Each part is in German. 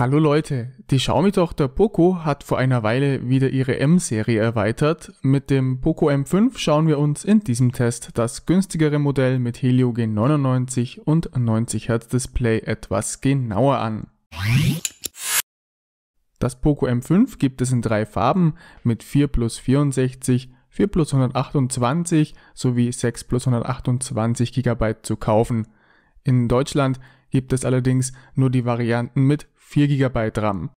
Hallo Leute, die Xiaomi-Tochter Poco hat vor einer Weile wieder ihre M-Serie erweitert. Mit dem Poco M5 schauen wir uns in diesem Test das günstigere Modell mit Helio G99 und 90 Hz Display etwas genauer an. Das Poco M5 gibt es in drei Farben mit 4 plus 64, 4 plus 128 sowie 6 plus 128 GB zu kaufen. In Deutschland gibt es allerdings nur die Varianten mit 4 GB RAM.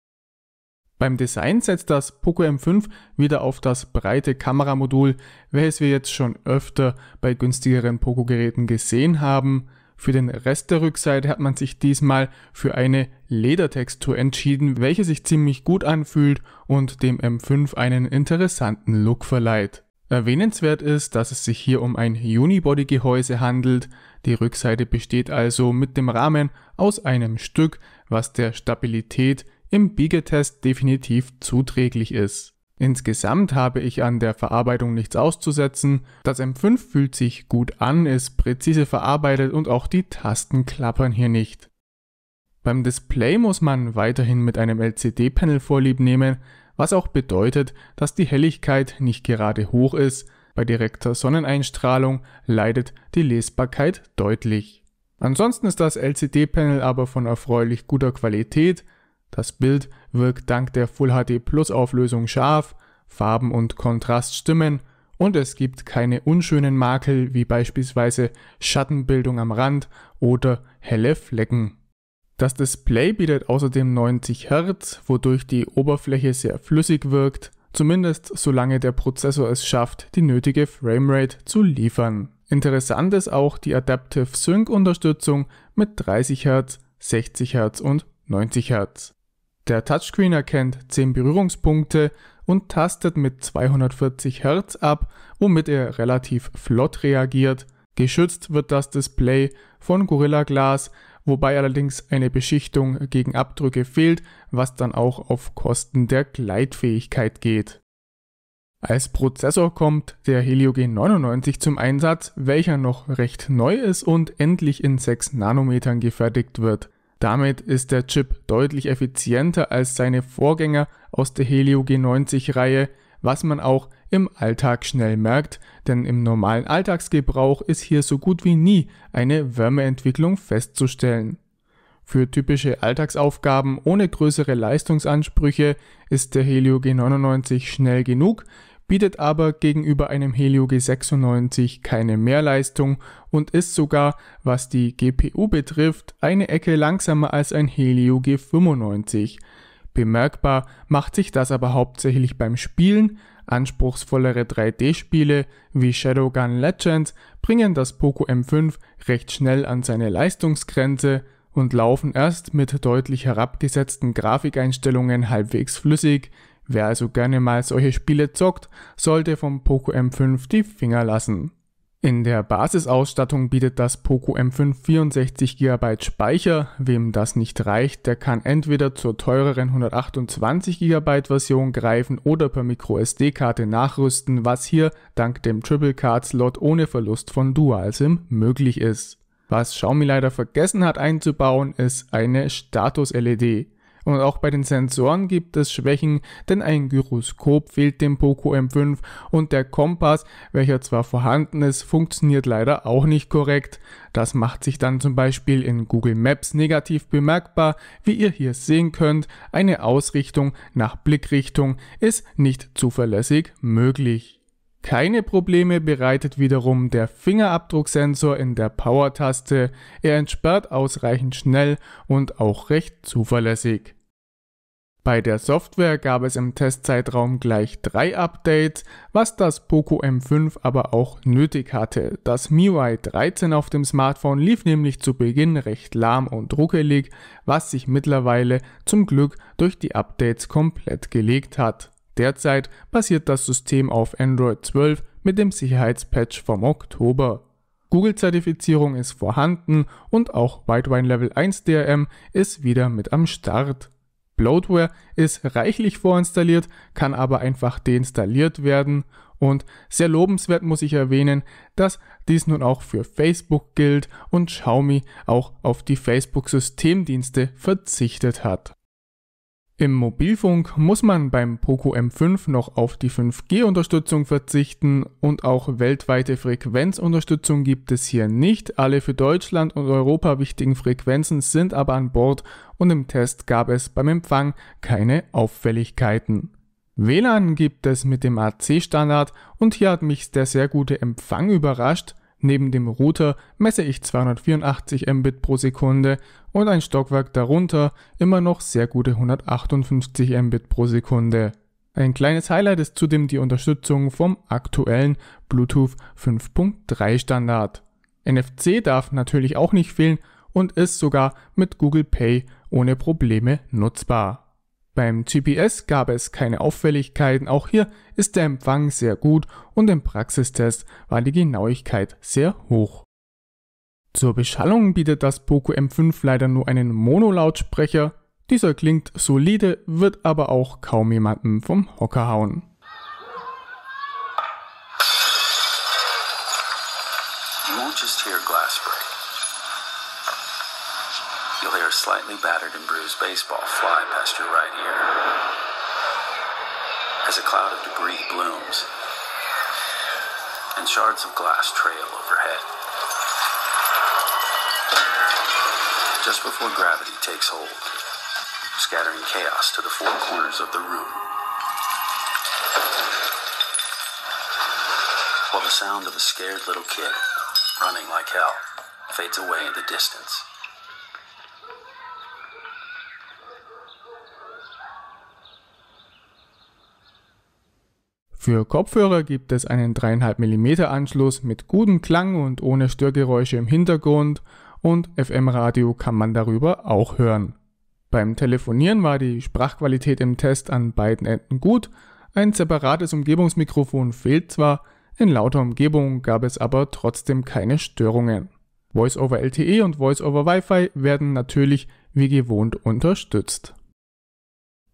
Beim Design setzt das Poco M5 wieder auf das breite Kameramodul, welches wir jetzt schon öfter bei günstigeren Poco-Geräten gesehen haben. Für den Rest der Rückseite hat man sich diesmal für eine Ledertextur entschieden, welche sich ziemlich gut anfühlt und dem M5 einen interessanten Look verleiht. Erwähnenswert ist, dass es sich hier um ein Unibody-Gehäuse handelt, die Rückseite besteht also mit dem Rahmen aus einem Stück, was der Stabilität im Biegetest definitiv zuträglich ist. Insgesamt habe ich an der Verarbeitung nichts auszusetzen. Das M5 fühlt sich gut an, ist präzise verarbeitet und auch die Tasten klappern hier nicht. Beim Display muss man weiterhin mit einem LCD-Panel vorlieb nehmen, was auch bedeutet, dass die Helligkeit nicht gerade hoch ist, bei direkter Sonneneinstrahlung leidet die Lesbarkeit deutlich. Ansonsten ist das LCD-Panel aber von erfreulich guter Qualität. Das Bild wirkt dank der Full HD Plus Auflösung scharf, Farben und Kontrast stimmen und es gibt keine unschönen Makel wie beispielsweise Schattenbildung am Rand oder helle Flecken. Das Display bietet außerdem 90 Hertz, wodurch die Oberfläche sehr flüssig wirkt zumindest solange der Prozessor es schafft, die nötige Framerate zu liefern. Interessant ist auch die Adaptive Sync Unterstützung mit 30 Hz, 60 Hz und 90 Hz. Der Touchscreen erkennt 10 Berührungspunkte und tastet mit 240 Hz ab, womit er relativ flott reagiert. Geschützt wird das Display von Gorilla Glass wobei allerdings eine Beschichtung gegen Abdrücke fehlt, was dann auch auf Kosten der Gleitfähigkeit geht. Als Prozessor kommt der Helio G99 zum Einsatz, welcher noch recht neu ist und endlich in 6 Nanometern gefertigt wird. Damit ist der Chip deutlich effizienter als seine Vorgänger aus der Helio G90 Reihe, was man auch im Alltag schnell merkt, denn im normalen Alltagsgebrauch ist hier so gut wie nie eine Wärmeentwicklung festzustellen. Für typische Alltagsaufgaben ohne größere Leistungsansprüche ist der Helio G99 schnell genug, bietet aber gegenüber einem Helio G96 keine Mehrleistung und ist sogar, was die GPU betrifft, eine Ecke langsamer als ein Helio G95. Bemerkbar macht sich das aber hauptsächlich beim Spielen, anspruchsvollere 3D-Spiele wie Shadowgun Legends bringen das Poco M5 recht schnell an seine Leistungsgrenze und laufen erst mit deutlich herabgesetzten Grafikeinstellungen halbwegs flüssig. Wer also gerne mal solche Spiele zockt, sollte vom Poco M5 die Finger lassen. In der Basisausstattung bietet das Poco M5 64 GB Speicher. Wem das nicht reicht, der kann entweder zur teureren 128 GB Version greifen oder per MicroSD-Karte nachrüsten, was hier dank dem Triple Card Slot ohne Verlust von DualSim möglich ist. Was Xiaomi leider vergessen hat einzubauen, ist eine Status-LED. Und auch bei den Sensoren gibt es Schwächen, denn ein Gyroskop fehlt dem Poco M5 und der Kompass, welcher zwar vorhanden ist, funktioniert leider auch nicht korrekt. Das macht sich dann zum Beispiel in Google Maps negativ bemerkbar, wie ihr hier sehen könnt, eine Ausrichtung nach Blickrichtung ist nicht zuverlässig möglich. Keine Probleme bereitet wiederum der Fingerabdrucksensor in der Power-Taste, er entsperrt ausreichend schnell und auch recht zuverlässig. Bei der Software gab es im Testzeitraum gleich drei Updates, was das Poco M5 aber auch nötig hatte. Das MIUI 13 auf dem Smartphone lief nämlich zu Beginn recht lahm und ruckelig, was sich mittlerweile zum Glück durch die Updates komplett gelegt hat. Derzeit basiert das System auf Android 12 mit dem Sicherheitspatch vom Oktober. Google-Zertifizierung ist vorhanden und auch Whitewine Level 1 DRM ist wieder mit am Start. Bloatware ist reichlich vorinstalliert, kann aber einfach deinstalliert werden und sehr lobenswert muss ich erwähnen, dass dies nun auch für Facebook gilt und Xiaomi auch auf die Facebook-Systemdienste verzichtet hat. Im Mobilfunk muss man beim Poco M5 noch auf die 5G-Unterstützung verzichten und auch weltweite Frequenzunterstützung gibt es hier nicht. Alle für Deutschland und Europa wichtigen Frequenzen sind aber an Bord und im Test gab es beim Empfang keine Auffälligkeiten. WLAN gibt es mit dem AC-Standard und hier hat mich der sehr gute Empfang überrascht. Neben dem Router messe ich 284 Mbit pro Sekunde und ein Stockwerk darunter immer noch sehr gute 158 Mbit pro Sekunde. Ein kleines Highlight ist zudem die Unterstützung vom aktuellen Bluetooth 5.3 Standard. NFC darf natürlich auch nicht fehlen und ist sogar mit Google Pay ohne Probleme nutzbar. Beim GPS gab es keine Auffälligkeiten, auch hier ist der Empfang sehr gut und im Praxistest war die Genauigkeit sehr hoch. Zur Beschallung bietet das Poco M5 leider nur einen Monolautsprecher. dieser klingt solide, wird aber auch kaum jemanden vom Hocker hauen. You just hear glass break. feel they are slightly battered and bruised baseball fly past your right ear. As a cloud of debris blooms, and shards of glass trail overhead. Just before gravity takes hold, scattering chaos to the four corners of the room. While the sound of a scared little kid running like hell fades away in the distance. Für Kopfhörer gibt es einen 3,5 mm Anschluss mit gutem Klang und ohne Störgeräusche im Hintergrund und FM-Radio kann man darüber auch hören. Beim Telefonieren war die Sprachqualität im Test an beiden Enden gut, ein separates Umgebungsmikrofon fehlt zwar, in lauter Umgebung gab es aber trotzdem keine Störungen. Voice over LTE und Voice over Wi-Fi werden natürlich wie gewohnt unterstützt.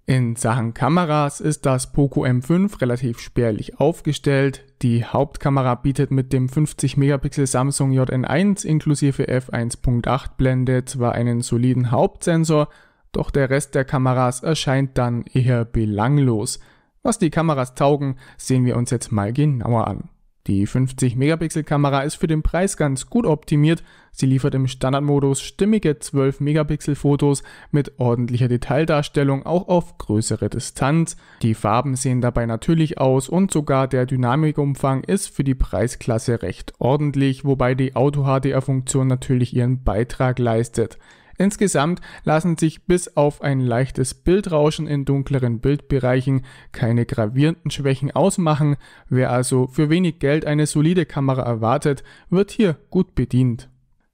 In Sachen Kameras ist das Poco M5 relativ spärlich aufgestellt. Die Hauptkamera bietet mit dem 50 Megapixel Samsung JN1 inklusive f1.8 Blende zwar einen soliden Hauptsensor, doch der Rest der Kameras erscheint dann eher belanglos. Was die Kameras taugen, sehen wir uns jetzt mal genauer an. Die 50-Megapixel-Kamera ist für den Preis ganz gut optimiert. Sie liefert im Standardmodus stimmige 12-Megapixel-Fotos mit ordentlicher Detaildarstellung auch auf größere Distanz. Die Farben sehen dabei natürlich aus und sogar der Dynamikumfang ist für die Preisklasse recht ordentlich, wobei die Auto-HDR-Funktion natürlich ihren Beitrag leistet. Insgesamt lassen sich bis auf ein leichtes Bildrauschen in dunkleren Bildbereichen keine gravierenden Schwächen ausmachen. Wer also für wenig Geld eine solide Kamera erwartet, wird hier gut bedient.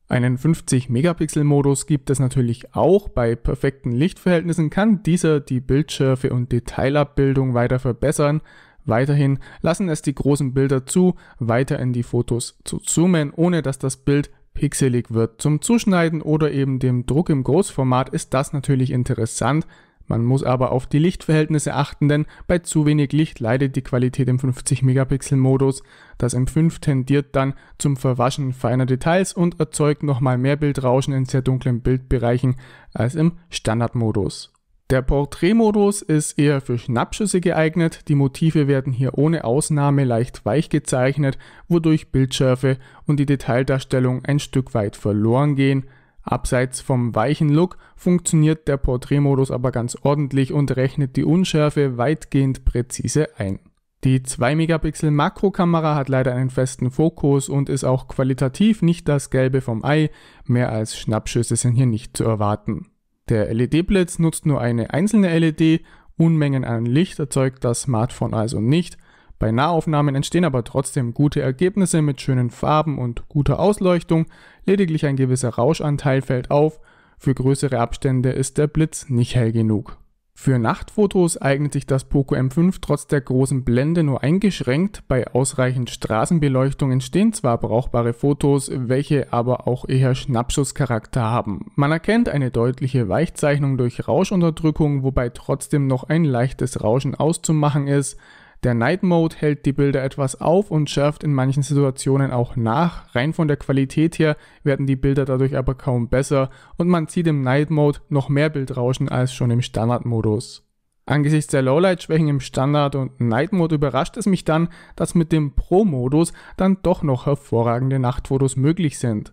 Einen 50-Megapixel-Modus gibt es natürlich auch. Bei perfekten Lichtverhältnissen kann dieser die Bildschärfe und Detailabbildung weiter verbessern. Weiterhin lassen es die großen Bilder zu, weiter in die Fotos zu zoomen, ohne dass das Bild pixelig wird. Zum Zuschneiden oder eben dem Druck im Großformat ist das natürlich interessant. Man muss aber auf die Lichtverhältnisse achten, denn bei zu wenig Licht leidet die Qualität im 50 Megapixel Modus. Das M5 tendiert dann zum Verwaschen feiner Details und erzeugt nochmal mehr Bildrauschen in sehr dunklen Bildbereichen als im Standardmodus. Der Porträtmodus ist eher für Schnappschüsse geeignet, die Motive werden hier ohne Ausnahme leicht weich gezeichnet, wodurch Bildschärfe und die Detaildarstellung ein Stück weit verloren gehen. Abseits vom weichen Look funktioniert der Porträtmodus aber ganz ordentlich und rechnet die Unschärfe weitgehend präzise ein. Die 2 Megapixel Makrokamera hat leider einen festen Fokus und ist auch qualitativ nicht das Gelbe vom Ei, mehr als Schnappschüsse sind hier nicht zu erwarten. Der LED-Blitz nutzt nur eine einzelne LED, Unmengen an Licht erzeugt das Smartphone also nicht. Bei Nahaufnahmen entstehen aber trotzdem gute Ergebnisse mit schönen Farben und guter Ausleuchtung, lediglich ein gewisser Rauschanteil fällt auf, für größere Abstände ist der Blitz nicht hell genug. Für Nachtfotos eignet sich das Poco M5 trotz der großen Blende nur eingeschränkt, bei ausreichend Straßenbeleuchtung entstehen zwar brauchbare Fotos, welche aber auch eher Schnappschusscharakter haben. Man erkennt eine deutliche Weichzeichnung durch Rauschunterdrückung, wobei trotzdem noch ein leichtes Rauschen auszumachen ist, der Night Mode hält die Bilder etwas auf und schärft in manchen Situationen auch nach. Rein von der Qualität her werden die Bilder dadurch aber kaum besser und man sieht im Night Mode noch mehr Bildrauschen als schon im Standardmodus. Angesichts der Lowlight-Schwächen im Standard- und Night-Mode überrascht es mich dann, dass mit dem Pro-Modus dann doch noch hervorragende Nachtfotos möglich sind.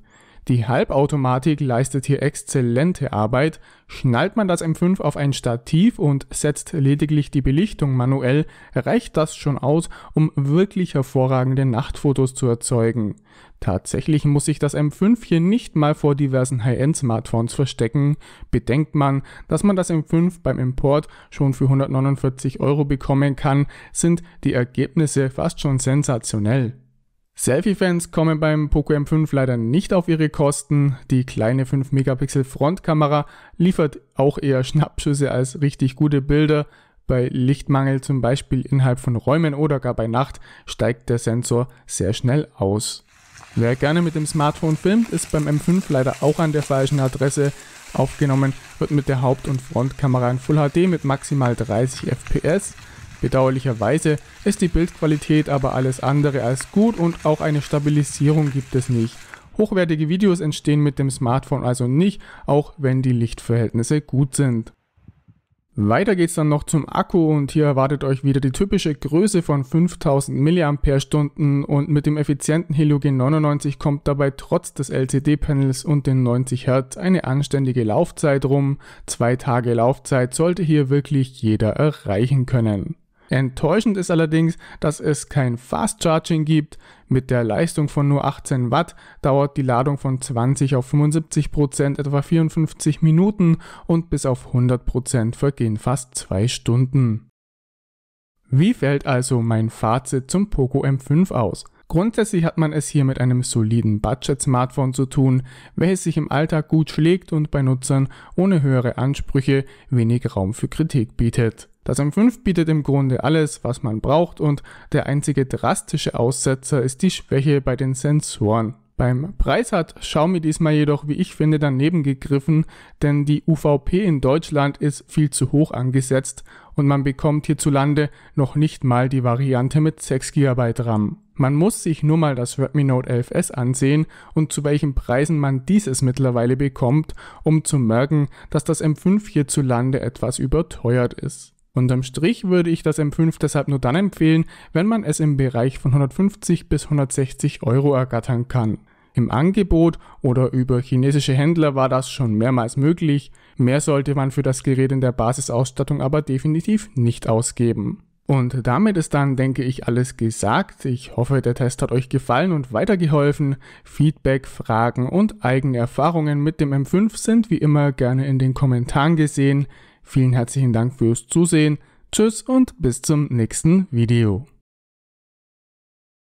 Die Halbautomatik leistet hier exzellente Arbeit. Schnallt man das M5 auf ein Stativ und setzt lediglich die Belichtung manuell, reicht das schon aus, um wirklich hervorragende Nachtfotos zu erzeugen. Tatsächlich muss sich das M5 hier nicht mal vor diversen High-End-Smartphones verstecken. Bedenkt man, dass man das M5 beim Import schon für 149 Euro bekommen kann, sind die Ergebnisse fast schon sensationell. Selfie-Fans kommen beim Poco M5 leider nicht auf ihre Kosten. Die kleine 5-Megapixel-Frontkamera liefert auch eher Schnappschüsse als richtig gute Bilder. Bei Lichtmangel zum Beispiel innerhalb von Räumen oder gar bei Nacht steigt der Sensor sehr schnell aus. Wer gerne mit dem Smartphone filmt, ist beim M5 leider auch an der falschen Adresse. Aufgenommen wird mit der Haupt- und Frontkamera in Full HD mit maximal 30 FPS. Bedauerlicherweise ist die Bildqualität aber alles andere als gut und auch eine Stabilisierung gibt es nicht. Hochwertige Videos entstehen mit dem Smartphone also nicht, auch wenn die Lichtverhältnisse gut sind. Weiter geht's dann noch zum Akku und hier erwartet euch wieder die typische Größe von 5000 mAh und mit dem effizienten Heliogen 99 kommt dabei trotz des LCD-Panels und den 90 Hertz eine anständige Laufzeit rum. Zwei Tage Laufzeit sollte hier wirklich jeder erreichen können. Enttäuschend ist allerdings, dass es kein Fast Charging gibt. Mit der Leistung von nur 18 Watt dauert die Ladung von 20 auf 75 Prozent etwa 54 Minuten und bis auf 100 Prozent vergehen fast zwei Stunden. Wie fällt also mein Fazit zum Poco M5 aus? Grundsätzlich hat man es hier mit einem soliden Budget-Smartphone zu tun, welches sich im Alltag gut schlägt und bei Nutzern ohne höhere Ansprüche wenig Raum für Kritik bietet. Das M5 bietet im Grunde alles, was man braucht und der einzige drastische Aussetzer ist die Schwäche bei den Sensoren. Beim Preis hat Xiaomi diesmal jedoch, wie ich finde, daneben gegriffen, denn die UVP in Deutschland ist viel zu hoch angesetzt und man bekommt hierzulande noch nicht mal die Variante mit 6 GB RAM. Man muss sich nur mal das Redmi Note 11S ansehen und zu welchen Preisen man dieses mittlerweile bekommt, um zu merken, dass das M5 hierzulande etwas überteuert ist. Unterm Strich würde ich das M5 deshalb nur dann empfehlen, wenn man es im Bereich von 150 bis 160 Euro ergattern kann. Im Angebot oder über chinesische Händler war das schon mehrmals möglich, mehr sollte man für das Gerät in der Basisausstattung aber definitiv nicht ausgeben. Und damit ist dann, denke ich, alles gesagt. Ich hoffe, der Test hat euch gefallen und weitergeholfen. Feedback, Fragen und eigene Erfahrungen mit dem M5 sind wie immer gerne in den Kommentaren gesehen. Vielen herzlichen Dank fürs Zusehen. Tschüss und bis zum nächsten Video.